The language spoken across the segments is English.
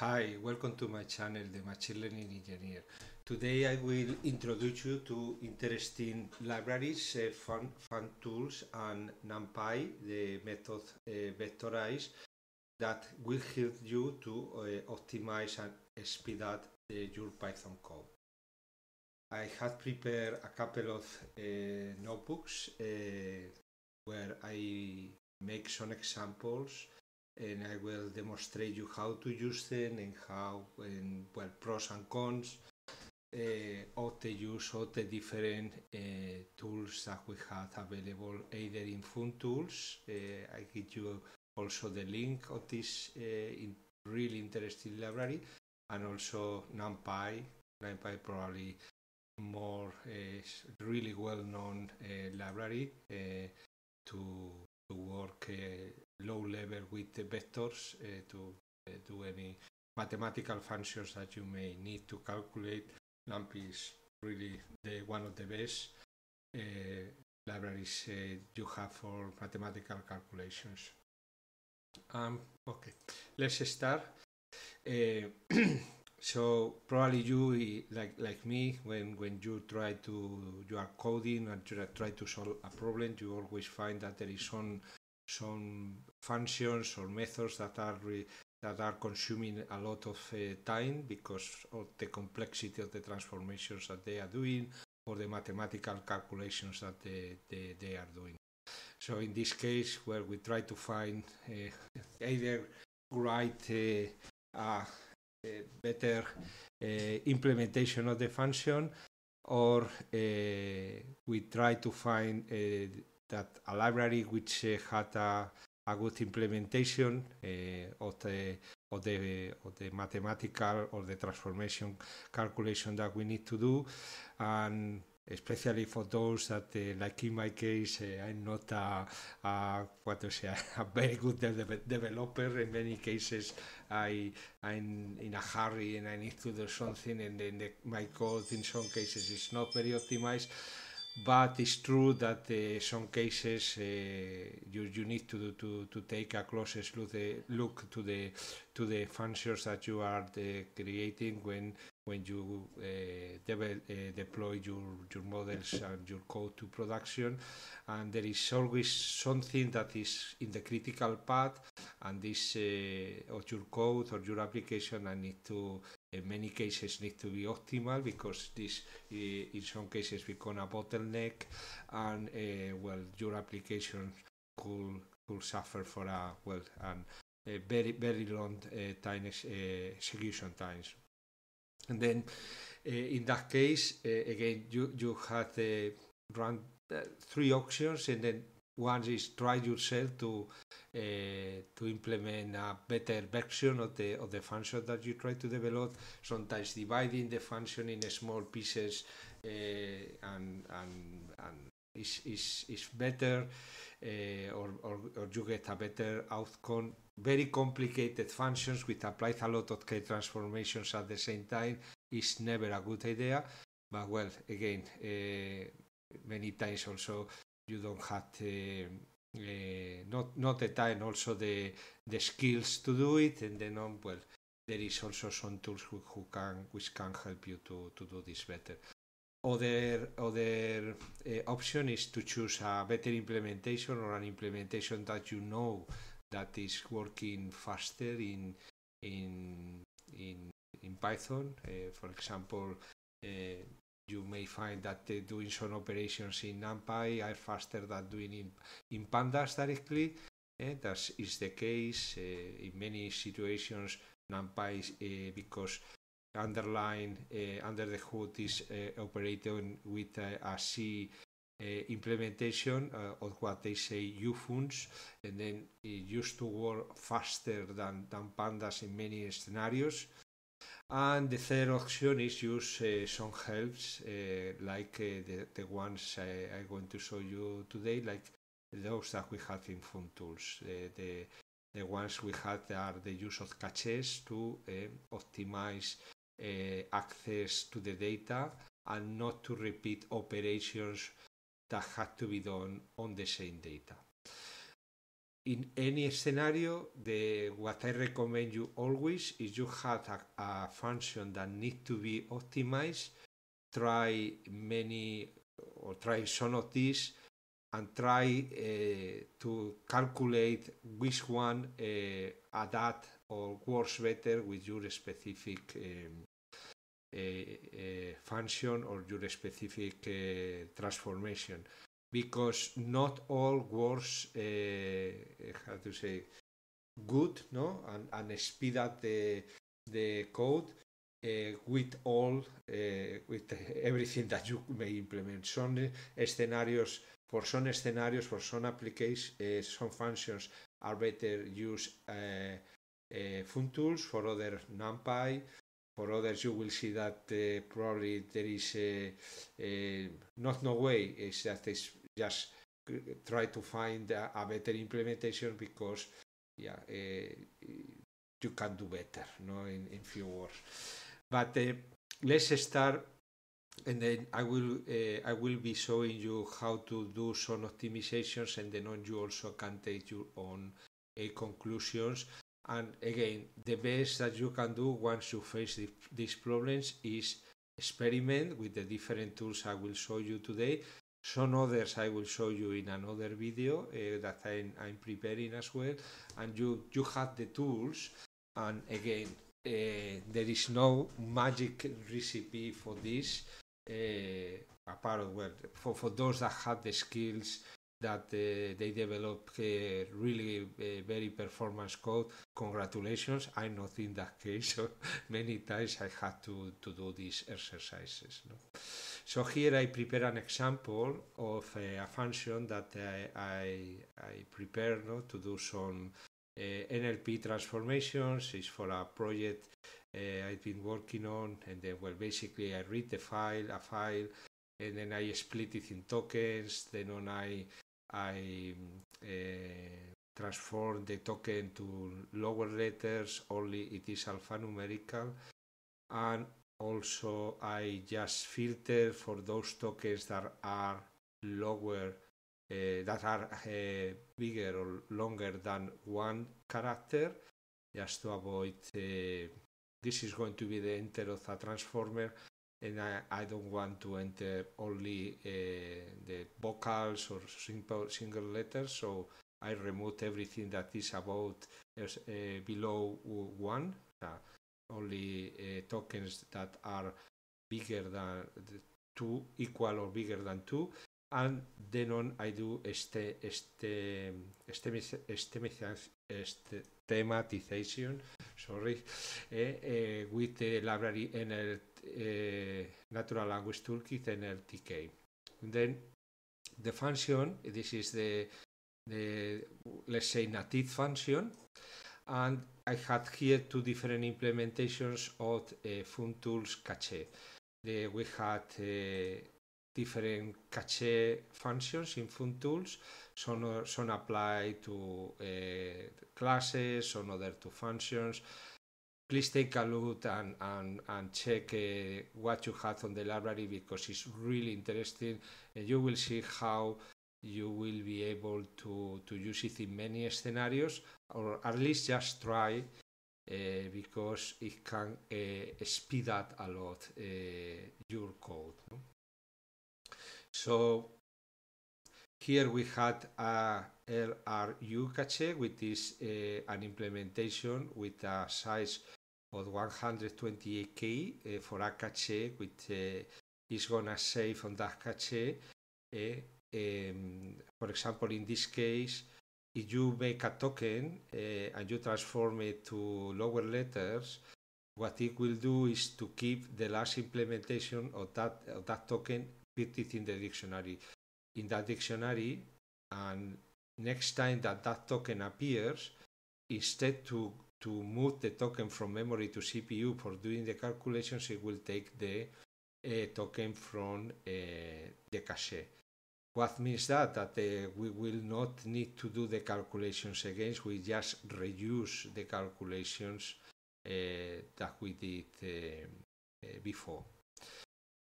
Hi, welcome to my channel, the Machine Learning Engineer. Today I will introduce you to interesting libraries, uh, fun, fun tools and NumPy, the method uh, vectorize, that will help you to uh, optimize and speed up uh, your Python code. I had prepared a couple of uh, notebooks uh, where I make some examples and I will demonstrate you how to use them and how and well pros and cons uh, of the use of the different uh, tools that we have available either in Fun Tools. Uh, I give you also the link of this uh, in really interesting library and also NumPy. NumPy probably more uh, really well known uh, library to to work uh, low level with the vectors uh, to uh, do any mathematical functions that you may need to calculate. LAMP is really the one of the best libraries you have for mathematical calculations. Um, okay, let's start. so probably you like like me when when you try to you are coding and you try to solve a problem you always find that there is some some functions or methods that are re, that are consuming a lot of uh, time because of the complexity of the transformations that they are doing or the mathematical calculations that they, they, they are doing. So in this case, where we try to find uh, either write uh, better uh, implementation of the function, or uh, we try to find uh, that a library which had a, a good implementation of the of the, of the mathematical or the transformation calculation that we need to do and especially for those that, uh, like in my case, uh, I'm not a, a, what to say, a very good de- developer. In many cases, I I'm in a hurry and I need to do something, and then the, my code in some cases is not very optimized. But it's true that uh, some cases uh, you, you need to, to, to take a closer look, uh, look to the to the functions that you are uh, creating when when you uh, uh, deploy your, your models and your code to production. And there is always something that is in the critical path, and this uh, or your code or your application, and need to in many cases need to be optimal because this uh, in some cases become a bottleneck and uh, well your application could could suffer for a well and a very very long uh, time execution times and then uh, in that case, uh, again, you, you had uh, run uh, three options, and then one is try yourself to uh, to implement a better version of the of the function that you try to develop. Sometimes dividing the function in small pieces uh, and and and is is is better, or, or or you get a better outcome very complicated functions with applied a lot of k transformations at the same time is never a good idea. But well, again, uh, many times also you don't have to, uh, eh, not not the time, also the the skills to do it, and then um well, there is also some tools who, who can which can help you to to do this better. Other other uh, option is to choose a better implementation or an implementation that you know that is working faster in in in in Python. Uh, for example, uh, you may find that doing some operations in NumPy are faster than doing in, in pandas directly. Eh, that is the case uh, in many situations. NumPy, uh, because underline uh, under the hood is operating with a C uh, implementation uh, of what they say ufunds, and then it used to work faster than, than pandas in many scenarios. And the third option is use uh, some helps uh, like uh, the, the ones I, am going to show you today, like those that we have in Fun Tools. the, the ones we have are the use of caches to um, optimize uh, access to the data and not to repeat operations that had to be done on the same data. In any scenario, the, what I recommend you always is you have a, a function that needs to be optimized. Try many or try some of these and try uh, to calculate which one uh, adapt or works better with your specific um, a eh, eh, function or your specific eh, transformation because not all works how to say good no and, and speed up the the code uh, with all uh, with everything that you may implement. Some scenarios for some scenarios for some applications uh, some functions are better use uh, uh, fun tools for other NumPy For others, you will see that uh, probably there is not no way. It's that they just try to find a, a better implementation because yeah, uh, you can do better. No, in, in few words. But uh, let's start and then I will uh, I will be showing you how to do some optimizations and then on you also can take your own uh, conclusions and again, the best that you can do once you face the, these problems is experiment with the different tools I will show you today. Some others I will show you in another video uh, that I'm, I'm, preparing as well. And you, you have the tools. And again, uh, there is no magic recipe for this. Uh, apart well, for, for those that have the skills that uh, they develop really uh, very performance code. Congratulations, I'm not in that case. So many times I had to, to do these exercises. No? So here I prepare an example of a, a function that I, uh, I, I prepare no, to do some uh, NLP transformations. It's for a project uh, I've been working on, and then well, basically I read the file, a file, and then I split it in tokens. Then on I I uh, transform the token to lower letters, only it is alphanumerical. And also I just filter for those tokens that are lower, uh, that are uh, bigger or longer than one character, just to avoid, this is going to be the enter of a transformer, and I, I don't want to enter only uh, the vocals or simple single letters so I removed everything that is about uh, below one uh, only uh, tokens that are bigger than two equal or bigger than two and then on I do este este este este, este thematization sorry eh, eh, with the library en el eh, natural language toolkit el TK And then the function this is the the let's say native function and I had here two different implementations of uh, eh, tools cache. The, we had uh, different cache functions in FunTools. Some, some apply to uh, classes, some other to functions. Please take a look and, and, and check uh, what you have on the library because it's really interesting. And you will see how you will be able to, to use it in many scenarios or at least just try uh, because it can speed up a lot your code. No? So here we had a LRU cache, which is uh, an implementation with a size of 128K uh, for a cache, which uh, is gonna save on that cache. Uh, um, for example, in this case, if you make a token uh, and you transform it to lower letters, what it will do is to keep the last implementation of that of that token put it in the dictionary in that dictionary and next time that that token appears instead to to move the token from memory to CPU for doing the calculations it will take the uh, token from uh, the cache what means that that uh, we will not need to do the calculations again we just reduce the calculations uh, that we did um, uh, before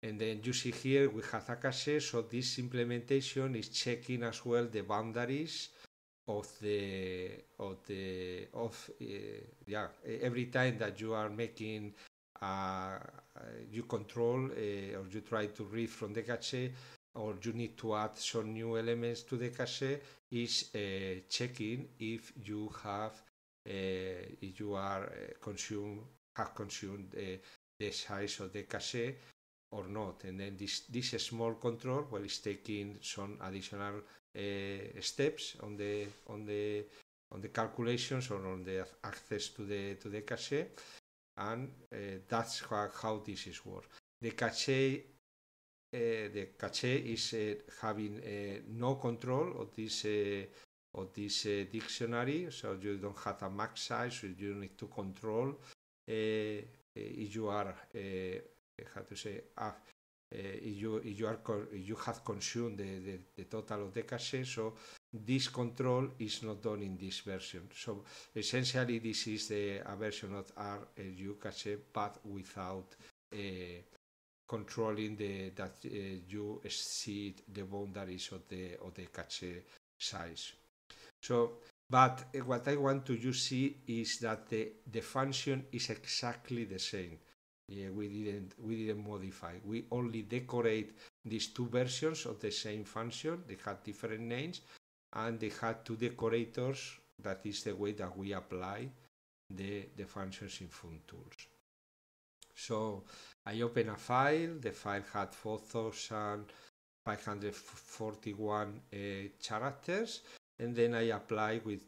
and then you see here we have a cache, so this implementation is checking as well the boundaries of the of the of uh, yeah every time that you are making uh, uh you control uh, or you try to read from the cache or you need to add some new elements to the cache is eh, checking if you have if you are consumed have consumed the size of the cache or not. And then this, this small control, well, is taking some additional uh, steps on the on the on the calculations or on the access to the to the cache, and uh, that's how, how this is work. The cache. Uh, the cache is having no control of this of this dictionary, so you don't have a max size. So you need to control if you are how to say, uh, ah, eh, if you you are you have consumed the, the, the total of the cache, so this control is not done in this version. So essentially, this is the, a version of you eh, cache, but without eh, controlling the that you exceed the boundaries of the of the cache size. So but what I want to you see is that the, the function is exactly the same. Yeah, we didn't we didn't modify. We only decorate these two versions of the same function. They had different names, and they had two decorators. That is the way that we apply the the functions in FunTools. So I open a file. The file had 4,541 uh, characters, and then I apply with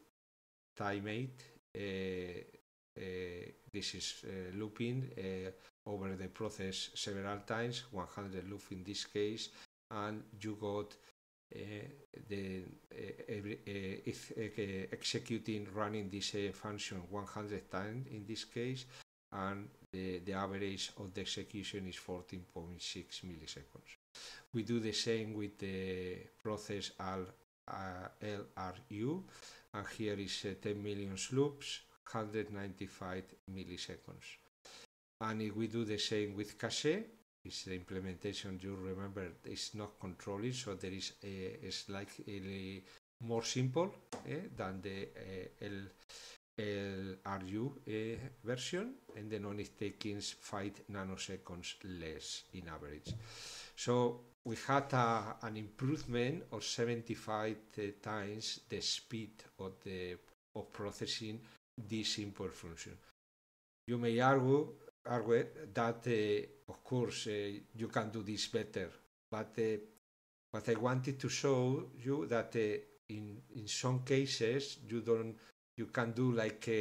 time 8 uh, uh, this is uh, looping uh, over the process several times, 100 loop in this case, and you got the every, if, executing running this function 100 times in this case, and the, the average of the execution is 14.6 milliseconds. We do the same with the process L, uh, LRU, and here is uh, 10 million loops, 195 milliseconds. And if we do the same with cache, it's the implementation you remember is not controlling, so there is a, a slightly more simple eh, than the uh, eh, LRU uh, eh, version, and then only taking 5 nanoseconds less in average. So we had a, an improvement of 75 eh, times the speed of the of processing this simple function. You may argue, argue that, uh, of course, uh, you can do this better, but uh, but I wanted to show you that uh, in in some cases you don't you can do like uh,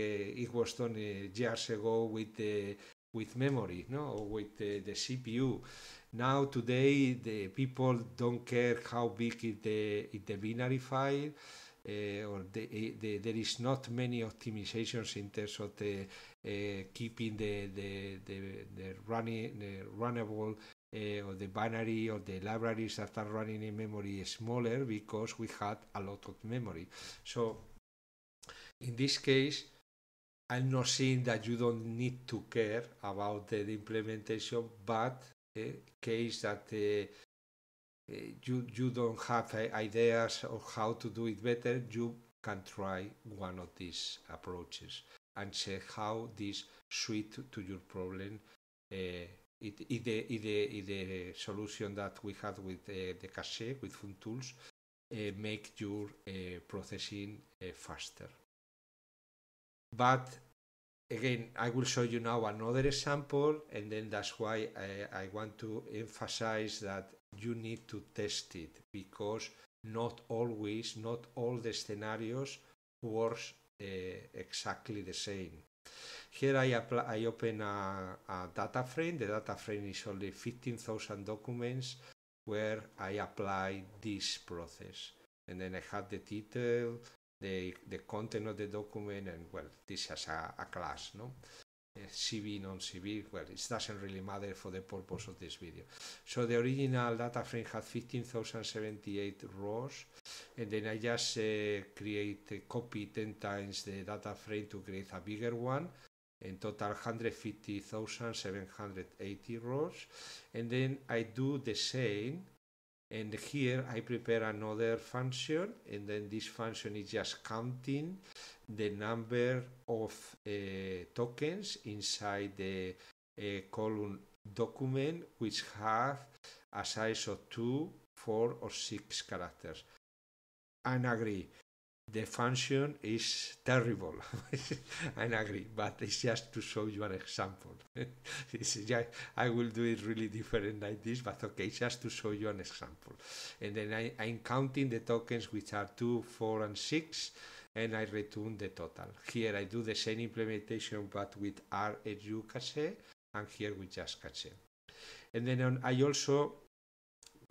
it was done uh, years ago with the with memory, no, or with the, the CPU. Now today the people don't care how big is the is the binary file uh, or the, eh, the, there is not many optimizations in terms of the eh, keeping the the the, the running the runnable or the binary or the libraries that are running in memory smaller because we had a lot of memory. So in this case, I'm not saying that you don't need to care about the implementation, but a case that uh, Eh, you you don't have eh, ideas of how to do it better, you can try one of these approaches and see how this suit to your problem. Uh, it, it, the, it, the, it, the solution that we had with uh, the cache, with Fun Tools, uh, make your processing faster. But again i will show you now another example and then that's why I, I, want to emphasize that you need to test it because not always not all the scenarios works uh, exactly the same here I, apply, I open a, a data frame. The data frame is only 15,000 documents where I apply this process. And then I have the title, the, the content of the document and well this has a, a class no CV, eh, non-CV, well, it doesn't really matter for the purpose of this video. So the original data frame had 15,078 rows, and then I just uh, create, uh, copy 10 times the data frame to create a bigger one, in total 150,780 rows, and then I do the same and here I prepare another function and then this function is just counting the number of uh, tokens inside the uh, column document which have a size of 2, 4 or 6 characters. And agree, the function is terrible. I agree, but it's just to show you an example. just, I will do it really different like this, but okay, just to show you an example. And then I, I'm counting the tokens which are 2, 4, and 6, and I return the total. Here I do the same implementation, but with RSU cache, and here with just cache. And then on, I also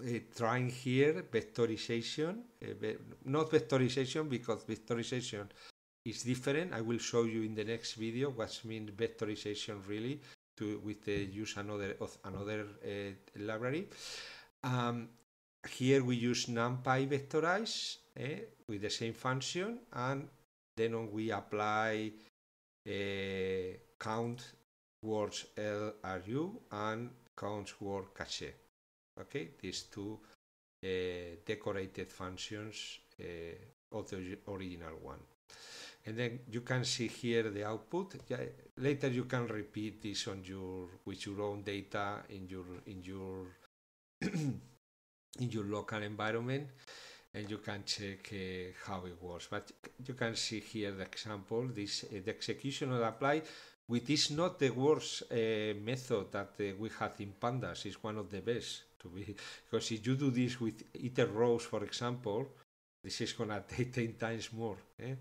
Eh, trying here vectorization, eh, not vectorization because vectorization is different. I will show you in the next video what means vectorization really to with the use another of another eh, library. Um, here we use numpy vectorize eh, with the same function and then we apply count words LRU and count word cache okay these two uh, decorated functions uh, of the original one and then you can see here the output later you can repeat this on your with your own data in your in your in your local environment and you can check uh, how it works. But you can see here the example, this uh, the execution of apply, which is not the worst uh, method that uh, we had in pandas, It's one of the best to be because if you do this with ether rows, for example, this is gonna take ten times more. Eh?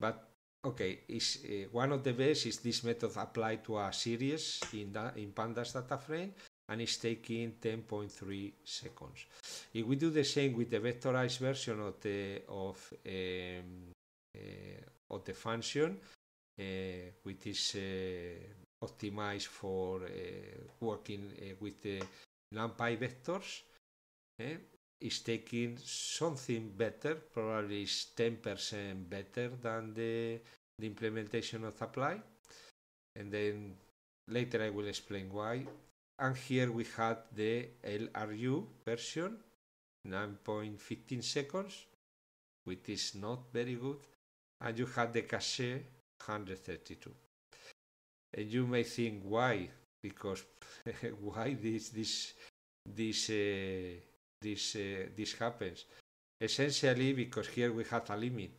But okay, is uh, one of the best is this method applied to a series in the in pandas data frame and it's taking 10.3 seconds. If we do the same with the vectorized version of the of um, uh, of the function, uh, which is uh, optimized for working with the NumPy vectors eh, is taking something better, probably is 10% better than the, the implementation of apply. And then later I will explain why. And here we had the LRU version, 9.15 seconds, which is not very good. And you had the cache 132. And you may think why? Because why this this this uh, this uh, this happens. Essentially, because here we have a limit,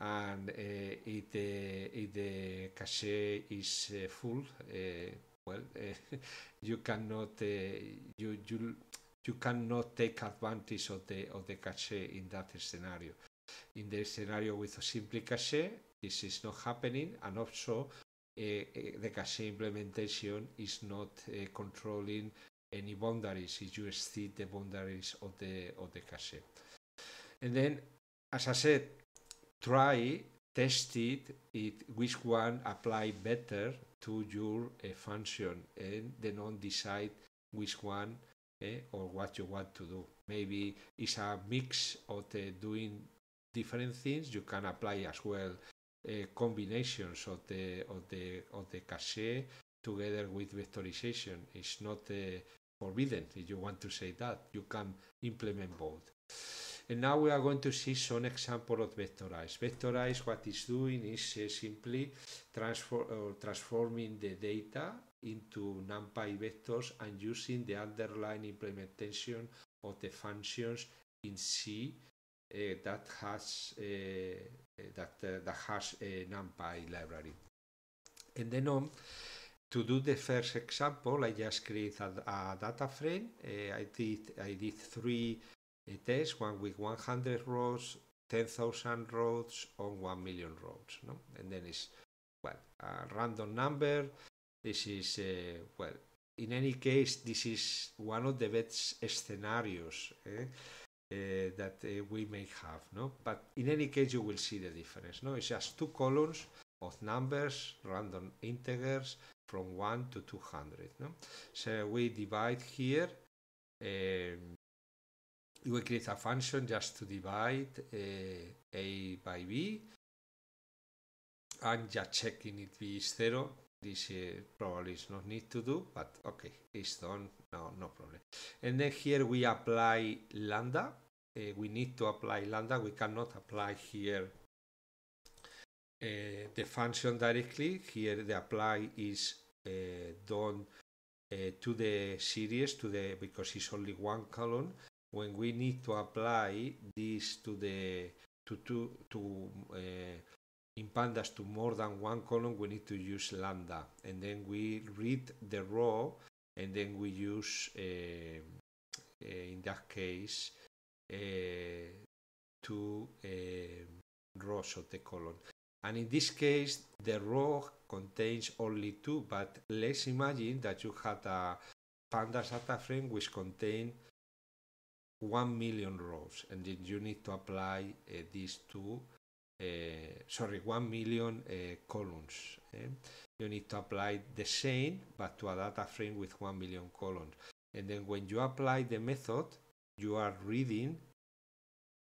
and uh, if the if the cache is uh, full, uh, well, you cannot uh, you you you cannot take advantage of the of the cache in that scenario. In the scenario with a simple cache, this is not happening, and also Eh, eh, the cache implementation is not eh, controlling any boundaries. It just exceed the boundaries of the of the cache. And then, as I said, try test it, it which one apply better to your uh, function, and then on decide which one eh, or what you want to do. Maybe it's a mix of uh, doing different things. You can apply as well uh, combinations of the of the of the cache together with vectorization is not uh, forbidden if you want to say that you can implement both and now we are going to see some example of vectorize vectorize what is doing is uh, simply uh, transforming the data into numpy vectors and using the underlying implementation of the functions in c Eh, that has eh, eh, that that has a NumPy library. and then um, to do the first example, I just created a, a data frame. I did I did three tests: one with 100 rows, 10,000 rows, on 1 million rows. No, and then it's well a random number. This is well in any case, this is one of the best scenarios. Eh? uh, that uh, we may have. No? But in any case, you will see the difference. No? It's just two columns of numbers, random integers from 1 to 200. No? So we divide here. Um, we create a function just to divide uh, A by b, and just checking if B is 0 this uh, probably is not need to do, but okay, it's done, no, no problem. And then here we apply lambda. Uh, we need to apply lambda. We cannot apply here uh, the function directly. Here the apply is eh, done to the series, to the because it's only one column. When we need to apply this to the to to to in pandas to more than one column, we need to use lambda. And then we read the row and then we use, uh, uh in that case, uh, two uh, rows of the column. And in this case, the row contains only two, but let's imagine that you had a pandas data frame which contains 1 million rows, and then you need to apply uh, these two Eh, sorry, 1 million eh, columns. Eh? You need to apply the same, but to a data frame with 1 million columns. And then when you apply the method, you are reading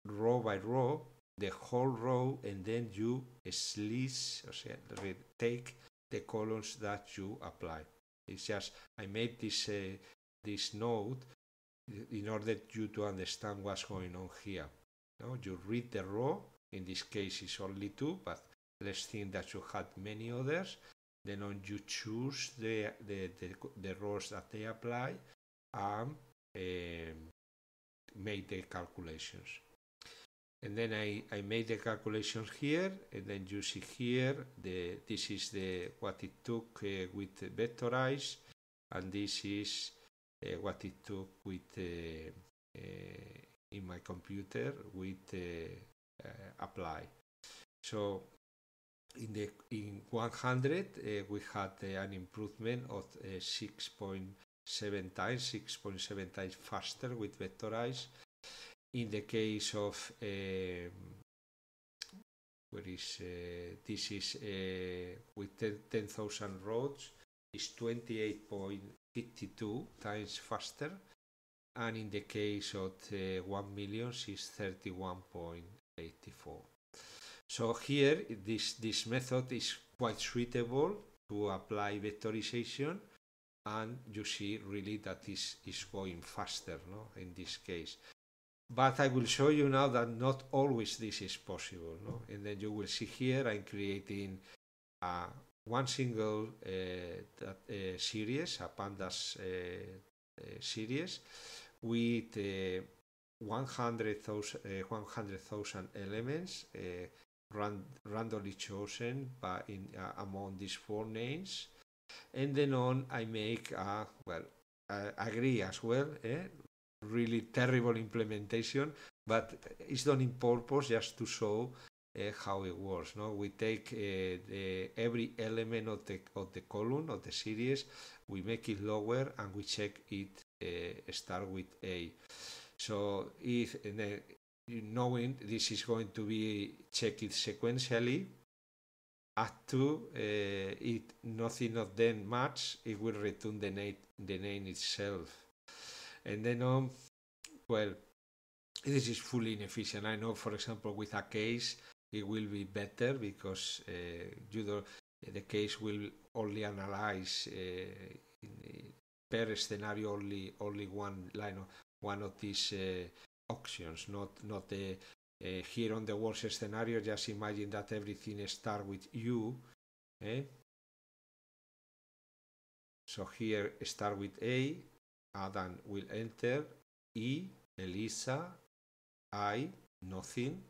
row by row the whole row and then you slice or take the columns that you apply it's just i made this uh, this note in order you to understand what's going on here now you read the row in this case, it's only two, but let's think that you had many others. Then on you choose the, the, the, the rows that they apply and um, make the calculations. And then I, I made the calculations here, and then you see here, the, this is the what it took uh, with vectorize, and this is uh, what it took with uh, uh in my computer with uh, uh, apply. So in the in 100 uh, we had uh, an improvement of 6.7 times, 6.7 times faster with vectorized. In the case of um, where is uh, this is uh, with 10,000 10, roads is 28.52 times faster and in the case of uh, 1 million is 31.8 84. So here, this, this method is quite suitable to apply vectorization and you see really that is, is going faster no? in this case. But I will show you now that not always this is possible. No? And then you will see here I'm creating uh, one single uh, that, uh, series, a pandas uh, uh, series, with uh, 100,000 eh, 100, elements eh, ran, randomly chosen by in, uh, among these four names. And then on, I make, a, uh, well, I agree as well, eh? really terrible implementation, but it's done in purpose just to show uh, how it works. No, we take uh, the, every element of the of the column of the series, we make it lower, and we check it uh, start with a. So if eh, knowing this is going to be checked sequentially, up to uh, eh, it nothing of them match, it will return the name the name itself. And then um well, this is fully inefficient. I know, for example, with a case, it will be better because uh, you do the case will only analyze uh, per scenario only only one line of, one of these uh, auctions, not not the uh, here on the worst scenario. Just imagine that everything starts with you. Eh? So here start with A, Adam will enter, E, Elisa, I, nothing.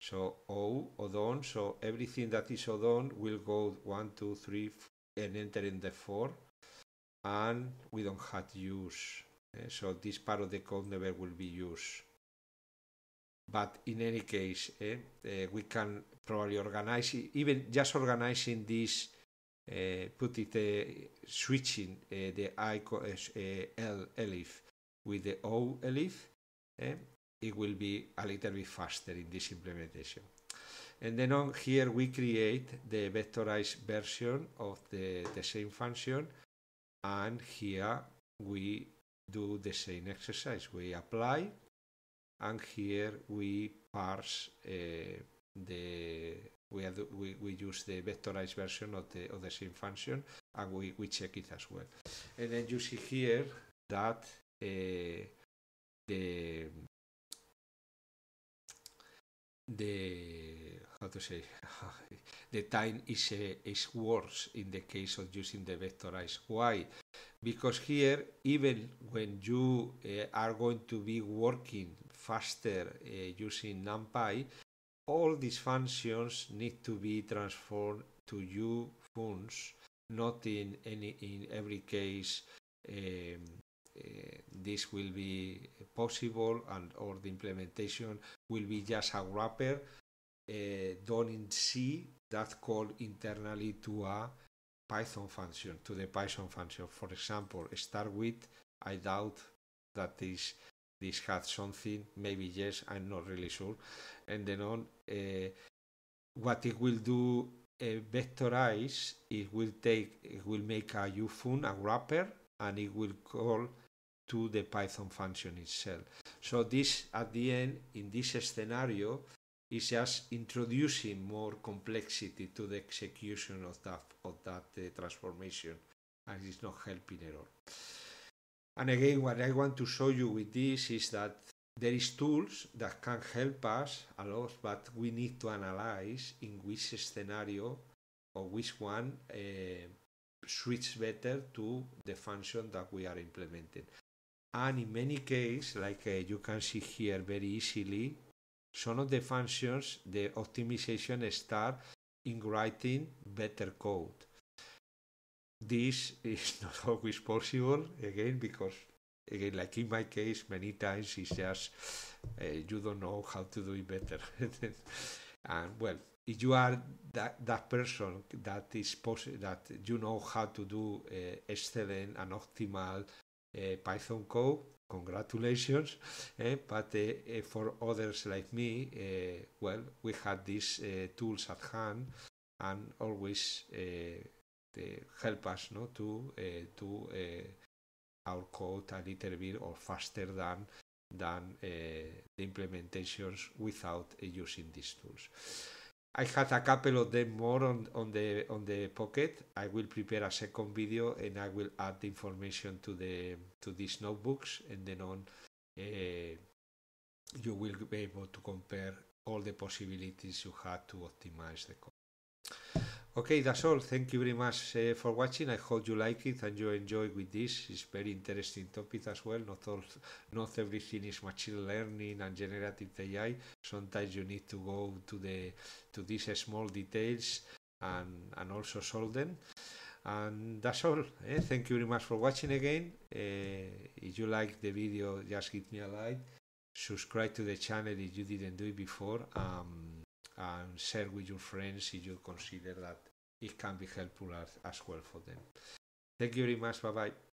So O, Odon, so everything that is Odon will go 1, 2, 3, and enter in the 4. And we don't have use. Uh, so this part of the code never will be used but in any case eh, uh, we can probably organize it, even just organizing this uh, put it uh, switching uh, the icon uh, l elif with the o elif eh, it will be a little bit faster in this implementation and then on here we create the vectorized version of the, the same function and here we do the same exercise. We apply and here we parse uh, the we, have, we, we use the vectorized version of the of the same function and we, we check it as well. And then you see here that uh, the the how to say the time is a, uh, is worse in the case of using the vectorized Why? because here even when you uh, are going to be working faster uh, using numpy all these functions need to be transformed to u functions not in any in every case um, uh, this will be possible and or the implementation will be just a wrapper Eh, done in C that call internally to a Python function, to the Python function. For example, start with, I doubt that this this had something, maybe yes, I'm not really sure. And then on, uh, what it will do, uh, vectorize, it will take, it will make a UFUN, a wrapper, and it will call to the Python function itself. So this, at the end, in this scenario, is just introducing more complexity to the execution of that of that uh, transformation, and it's not helping at all. And again, what I want to show you with this is that there is tools that can help us a lot, but we need to analyze in which scenario or which one uh, suits better to the function that we are implementing. And in many cases, like uh, you can see here very easily, some of the functions the optimization start in writing better code. This is not always possible, again, because again, like in my case, many times it's just uh, you don't know how to do it better. and well, if you are that, that person that is possible, that you know how to do uh, excellent and optimal uh, Python code, congratulations eh, but uh, for others like me uh, well we had these uh, tools at hand and always help us no to do our code a little bit or faster than than the implementations without using these tools I had a couple of them more on, on the on the pocket. I will prepare a second video and I will add the information to the to these notebooks and then on uh, you will be able to compare all the possibilities you had to optimize the code. Okay, that's all. Thank you very much uh, for watching. I hope you like it and you enjoy with this. It's very interesting topic as well. Not all, not everything is machine learning and generative AI. Sometimes you need to go to the to these small details and and also solve them. And that's all. Eh? Thank you very much for watching again. Uh, if you like the video, just give me a like. Subscribe to the channel if you didn't do it before. Um, and share with your friends if you consider that it can be helpful as, as well for them. Thank you very much. Bye bye.